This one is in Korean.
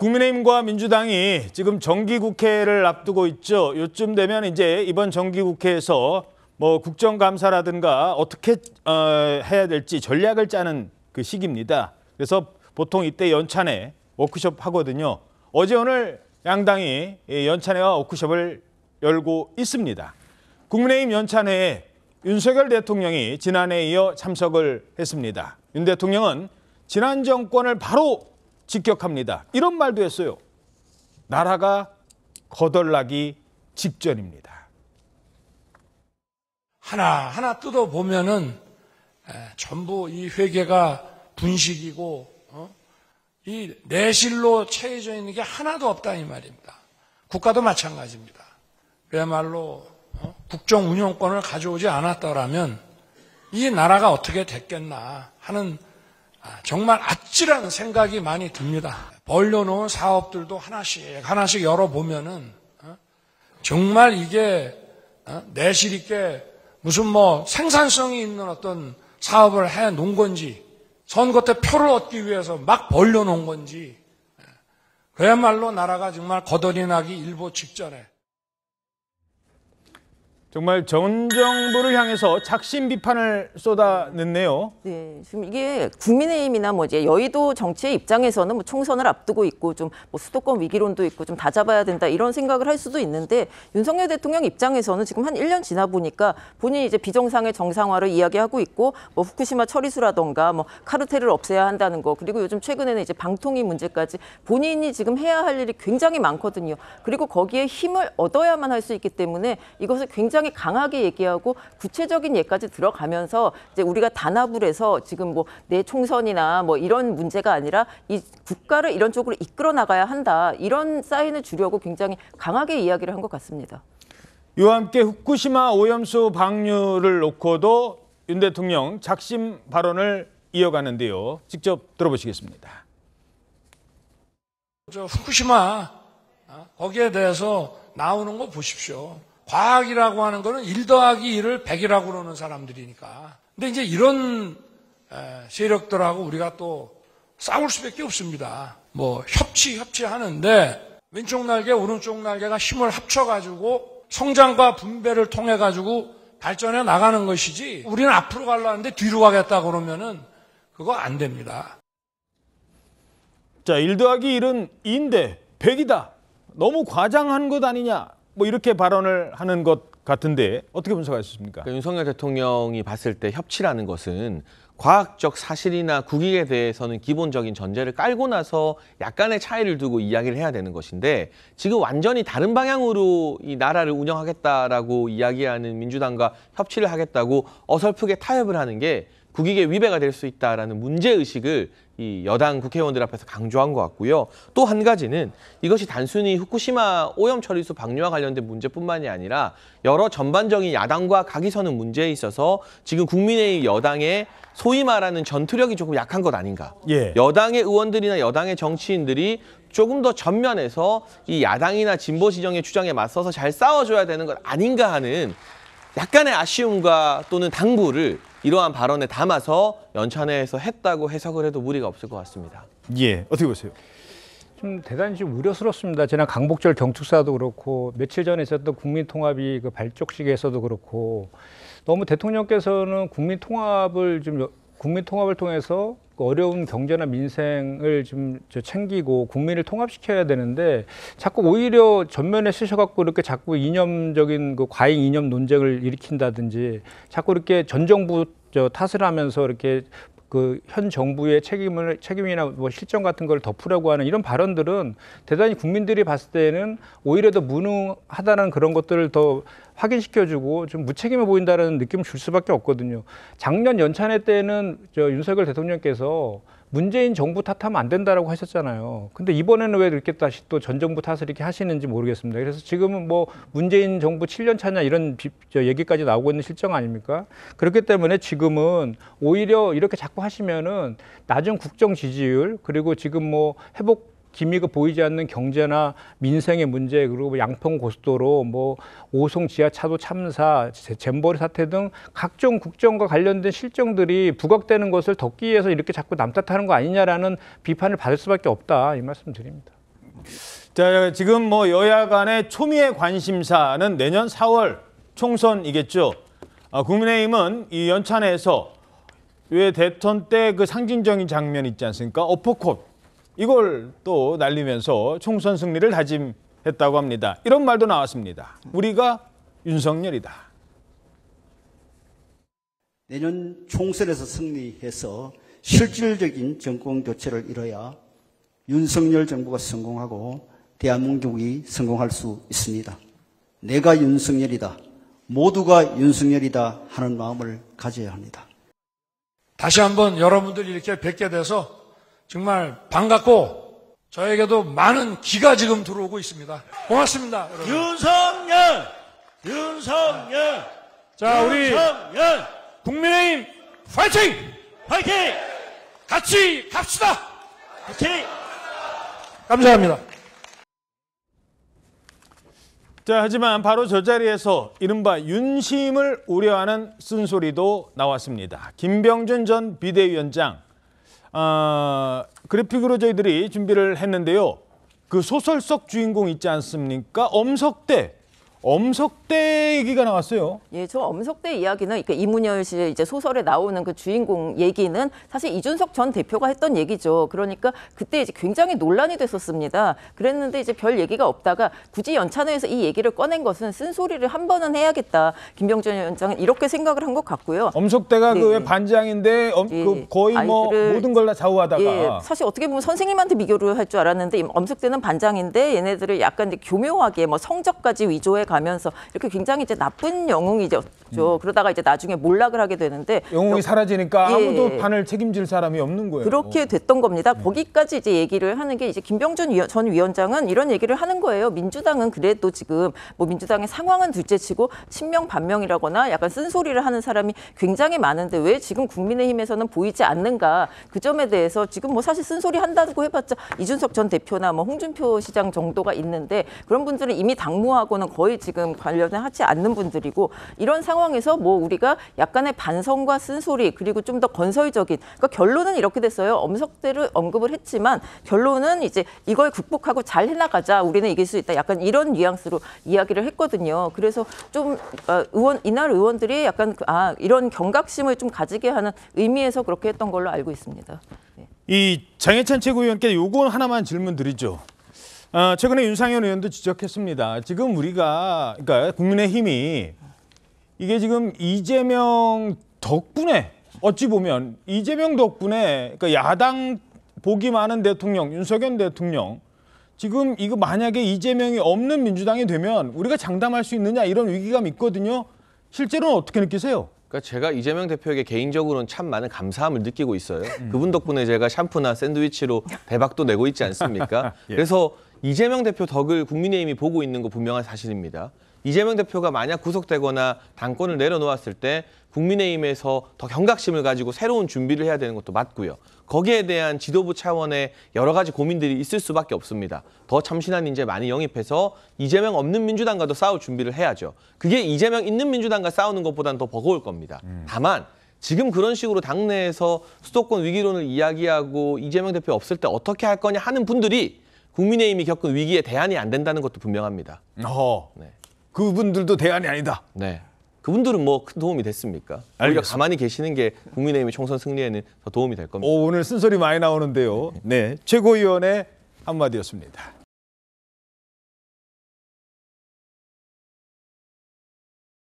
국민의힘과 민주당이 지금 정기국회를 앞두고 있죠. 요쯤 되면 이제 이번 정기국회에서 뭐 국정감사라든가 어떻게 어, 해야 될지 전략을 짜는 그 시기입니다. 그래서 보통 이때 연찬회 워크숍 하거든요. 어제 오늘 양당이 연찬회와 워크숍을 열고 있습니다. 국민의힘 연찬회에 윤석열 대통령이 지난해에 이어 참석을 했습니다. 윤 대통령은 지난 정권을 바로 직격합니다. 이런 말도 했어요. 나라가 거덜나기 직전입니다. 하나하나 뜯어보면은 전부 이 회계가 분식이고 어? 이 내실로 채해져 있는 게 하나도 없다 이 말입니다. 국가도 마찬가지입니다. 그야말로 어? 국정 운영권을 가져오지 않았더라면 이 나라가 어떻게 됐겠나 하는 아, 정말 아찔한 생각이 많이 듭니다. 벌려놓은 사업들도 하나씩 하나씩 열어보면은 어? 정말 이게 어? 내실 있게 무슨 뭐 생산성이 있는 어떤 사업을 해 놓은 건지 선거 때 표를 얻기 위해서 막 벌려놓은 건지 어? 그야말로 나라가 정말 거덜이 나기 일보 직전에 정말 전 정부를 향해서 작심 비판을 쏟아냈네요. 네, 지금 이게 국민의힘이나 뭐 이제 여의도 정치의 입장에서는 뭐 총선을 앞두고 있고 좀 뭐 수도권 위기론도 있고 좀 다 잡아야 된다 이런 생각을 할 수도 있는데 윤석열 대통령 입장에서는 지금 한 1년 지나 보니까 본인이 이제 비정상의 정상화를 이야기하고 있고 뭐 후쿠시마 처리수라던가 뭐 카르텔을 없애야 한다는 거 그리고 요즘 최근에는 이제 방통위 문제까지 본인이 지금 해야 할 일이 굉장히 많거든요. 그리고 거기에 힘을 얻어야만 할 수 있기 때문에 이것을 굉장히 굉장히 강하게 얘기하고 구체적인 예까지 들어가면서 이제 우리가 단합을 해서 지금 뭐 내 총선이나 뭐 이런 문제가 아니라 이 국가를 이런 쪽으로 이끌어 나가야 한다. 이런 사인을 주려고 굉장히 강하게 이야기를 한 것 같습니다. 이와 함께 후쿠시마 오염수 방류를 놓고도 윤 대통령 작심 발언을 이어가는데요. 직접 들어보시겠습니다. 저 후쿠시마 어, 거기에 대해서 나오는 거 보십시오. 과학이라고 하는 거는 1 더하기 1을 100이라고 그러는 사람들이니까. 근데 이제 이런 세력들하고 우리가 또 싸울 수밖에 없습니다. 뭐 협치 협치하는데 왼쪽 날개 오른쪽 날개가 힘을 합쳐가지고 성장과 분배를 통해 가지고 발전해 나가는 것이지 우리는 앞으로 가려는데 뒤로 가겠다 그러면은 그거 안 됩니다. 자, 1 더하기 1은 2인데 100이다. 너무 과장한 것 아니냐. 뭐 이렇게 발언을 하는 것 같은데 어떻게 분석하셨습니까? 그러니까 윤석열 대통령이 봤을 때 협치라는 것은 과학적 사실이나 국익에 대해서는 기본적인 전제를 깔고 나서 약간의 차이를 두고 이야기를 해야 되는 것인데 지금 완전히 다른 방향으로 이 나라를 운영하겠다라고 이야기하는 민주당과 협치를 하겠다고 어설프게 타협을 하는 게 국익에 위배가 될 수 있다라는 문제의식을 이 여당 국회의원들 앞에서 강조한 것 같고요. 또 한 가지는 이것이 단순히 후쿠시마 오염 처리수 방류와 관련된 문제뿐만이 아니라 여러 전반적인 야당과 각이 서는 문제에 있어서 지금 국민의힘 여당의 소위 말하는 전투력이 조금 약한 것 아닌가. 예. 여당의 의원들이나 여당의 정치인들이 조금 더 전면에서 이 야당이나 진보 시정의 주장에 맞서서 잘 싸워줘야 되는 것 아닌가 하는 약간의 아쉬움과 또는 당부를 이러한 발언에 담아서 연찬회에서 했다고 해석을 해도 무리가 없을 것 같습니다. 예, 어떻게 보세요? 좀 대단히 좀 우려스럽습니다. 지난 강복절 경축사도 그렇고 며칠 전에 있었던 국민통합이 그 발족식에서도 그렇고 너무 대통령께서는 국민통합을 좀 국민 통합을 통해서 그 어려운 경제나 민생을 좀 챙기고 국민을 통합시켜야 되는데 자꾸 오히려 전면에 쓰셔갖고 이렇게 자꾸 이념적인 그 과잉 이념 논쟁을 일으킨다든지 자꾸 이렇게 전 정부 저 탓을 하면서 이렇게 그현 정부의 책임을 책임이나 뭐 실정 같은 걸 덮으려고 하는 이런 발언들은 대단히 국민들이 봤을 때는 오히려 더 무능하다는 그런 것들을 더 확인시켜주고 좀 무책임해 보인다는 느낌을 줄 수밖에 없거든요. 작년 연찬회 때는 저 윤석열 대통령께서 문재인 정부 탓하면 안 된다라고 하셨잖아요. 근데 이번에는 왜 이렇게 다시 또 전 정부 탓을 이렇게 하시는지 모르겠습니다. 그래서 지금은 뭐 문재인 정부 7년 차냐 이런 얘기까지 나오고 있는 실정 아닙니까? 그렇기 때문에 지금은 오히려 이렇게 자꾸 하시면은 낮은 국정 지지율 그리고 지금 뭐 회복 기미가 보이지 않는 경제나 민생의 문제 그리고 양평 고속도로 뭐 오송 지하차도 참사 잼버리 사태 등 각종 국정과 관련된 실정들이 부각되는 것을 덮기 위해서 이렇게 자꾸 남탓하는 거 아니냐라는 비판을 받을 수밖에 없다 이 말씀 드립니다. 자 지금 뭐 여야 간의 초미의 관심사는 내년 4월 총선이겠죠. 아, 국민의힘은 이 연찬에서 왜 대선 때그 상징적인 장면 있지 않습니까? 어퍼컷 이걸 또 날리면서 총선 승리를 다짐했다고 합니다. 이런 말도 나왔습니다. 우리가 윤석열이다. 내년 총선에서 승리해서 실질적인 정권 교체를 이뤄야 윤석열 정부가 성공하고 대한민국이 성공할 수 있습니다. 내가 윤석열이다. 모두가 윤석열이다 하는 마음을 가져야 합니다. 다시 한번 여러분들 이렇게 뵙게 돼서 정말 반갑고 저에게도 많은 기가 지금 들어오고 있습니다. 고맙습니다. 여러분. 윤석열! 윤석열! 자, 우리 윤석열! 국민의힘 파이팅! 파이팅! 같이 갑시다! 같이! 팅 감사합니다. 자, 하지만 바로 저 자리에서 이른바 윤심을 우려하는 쓴소리도 나왔습니다. 김병준 전 비대위원장 아, 그래픽으로 저희들이 준비를 했는데요. 그 소설 속 주인공 있지 않습니까? 엄석대 엄석대 얘기가 나왔어요. 예, 저 엄석대 이야기는 그 이문열 씨 이제 소설에 나오는 그 주인공 얘기는 사실 이준석 전 대표가 했던 얘기죠. 그러니까 그때 이제 굉장히 논란이 됐었습니다. 그랬는데 이제 별 얘기가 없다가 굳이 연찬회에서 이 얘기를 꺼낸 것은 쓴소리를 한 번은 해야겠다. 김병준 위원장은 이렇게 생각을 한 것 같고요. 엄석대가 그 네. 그 반장인데 엄, 예, 그 거의 뭐 모든 걸 다 좌우하다가 예, 사실 어떻게 보면 선생님한테 비교를 할 줄 알았는데 엄석대는 반장인데 얘네들을 약간 교묘하게 뭐 성적까지 위조해 가면서 이렇게 굉장히 이제 나쁜 영웅이죠. 음. 그러다가 이제 나중에 몰락을 하게 되는데 영웅이 여, 사라지니까 예, 아무도 판을 책임질 사람이 없는 거예요. 그렇게 어. 됐던 겁니다. 네. 거기까지 이제 얘기를 하는 게 이제 김병준 위원, 전 위원장은 이런 얘기를 하는 거예요. 민주당은 그래도 지금 뭐 민주당의 상황은 둘째치고 친명 반명이라거나 약간 쓴소리를 하는 사람이 굉장히 많은데 왜 지금 국민의힘에서는 보이지 않는가 그 점에 대해서 지금 뭐 사실 쓴소리 한다고 해봤자 이준석 전 대표나 뭐 홍준표 시장 정도가 있는데 그런 분들은 이미 당무하고는 거의 지금 관련을 하지 않는 분들이고 이런 상황에서 뭐 우리가 약간의 반성과 쓴소리 그리고 좀 더 건설적인 그러니까 결론은 이렇게 됐어요. 엄석대를 언급을 했지만 결론은 이제 이걸 극복하고 잘 해나가자 우리는 이길 수 있다. 약간 이런 뉘앙스로 이야기를 했거든요. 그래서 좀 어, 의원 이날 의원들이 약간 그, 아 이런 경각심을 좀 가지게 하는 의미에서 그렇게 했던 걸로 알고 있습니다. 네. 이 장해찬 최고위원께 요건 하나만 질문 드리죠. 어, 최근에 윤상현 의원도 지적했습니다. 지금 우리가 그러니까 국민의힘이 이게 지금 이재명 덕분에 어찌 보면 이재명 덕분에 그러니까 야당 보기 많은 대통령 윤석열 대통령 지금 이거 만약에 이재명이 없는 민주당이 되면 우리가 장담할 수 있느냐 이런 위기감 있거든요. 실제로는 어떻게 느끼세요? 그러니까 제가 이재명 대표에게 개인적으로는 참 많은 감사함을 느끼고 있어요. 음. 그분 덕분에 제가 샴푸나 샌드위치로 대박도 내고 있지 않습니까? 예. 그래서 이재명 대표 덕을 국민의힘이 보고 있는 거 분명한 사실입니다. 이재명 대표가 만약 구속되거나 당권을 내려놓았을 때 국민의힘에서 더 경각심을 가지고 새로운 준비를 해야 되는 것도 맞고요. 거기에 대한 지도부 차원의 여러 가지 고민들이 있을 수밖에 없습니다. 더 참신한 인재 많이 영입해서 이재명 없는 민주당과도 싸울 준비를 해야죠. 그게 이재명 있는 민주당과 싸우는 것보다는 더 버거울 겁니다. 음. 다만 지금 그런 식으로 당내에서 수도권 위기론을 이야기하고 이재명 대표 없을 때 어떻게 할 거냐 하는 분들이 국민의힘이 겪은 위기에 대안이 안 된다는 것도 분명합니다. 어, 네. 그분들도 대안이 아니다. 네. 그분들은 뭐 큰 도움이 됐습니까? 알겠습니다. 오히려 가만히 계시는 게 국민의힘의 총선 승리에는 더 도움이 될 겁니다. 오, 오늘 쓴소리 많이 나오는데요. 네, 최고위원의 한마디였습니다.